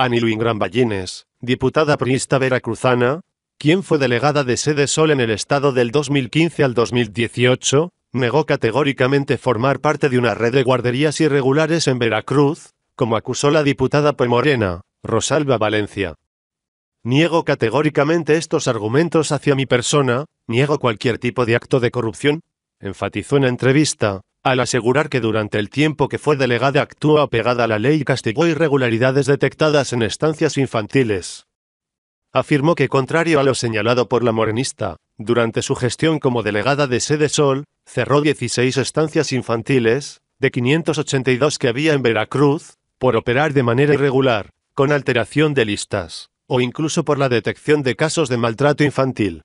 Ani Gran Ballines, diputada priista veracruzana, quien fue delegada de Sede Sol en el estado del 2015 al 2018, negó categóricamente formar parte de una red de guarderías irregulares en Veracruz, como acusó la diputada morena Rosalba Valencia. Niego categóricamente estos argumentos hacia mi persona, niego cualquier tipo de acto de corrupción, enfatizó en entrevista, al asegurar que durante el tiempo que fue delegada actuó apegada a la ley y castigó irregularidades detectadas en estancias infantiles. Afirmó que contrario a lo señalado por la morenista, durante su gestión como delegada de Sede Sol, cerró 16 estancias infantiles, de 582 que había en Veracruz, por operar de manera irregular, con alteración de listas, o incluso por la detección de casos de maltrato infantil.